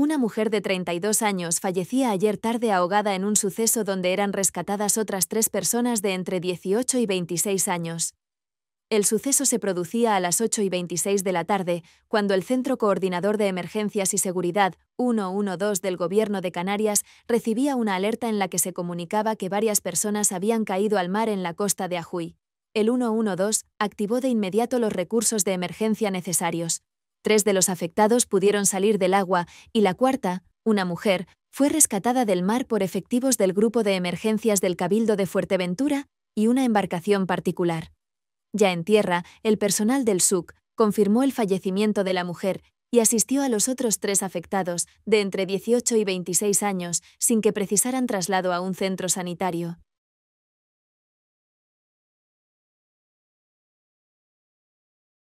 Una mujer de 32 años fallecía ayer tarde ahogada en un suceso donde eran rescatadas otras tres personas de entre 18 y 26 años. El suceso se producía a las 8 y 26 de la tarde, cuando el Centro Coordinador de Emergencias y Seguridad 112 del Gobierno de Canarias recibía una alerta en la que se comunicaba que varias personas habían caído al mar en la costa de Ajuy. El 112 activó de inmediato los recursos de emergencia necesarios. Tres de los afectados pudieron salir del agua y la cuarta, una mujer, fue rescatada del mar por efectivos del Grupo de Emergencias del Cabildo de Fuerteventura y una embarcación particular. Ya en tierra, el personal del SUC confirmó el fallecimiento de la mujer y asistió a los otros tres afectados, de entre 18 y 26 años, sin que precisaran traslado a un centro sanitario.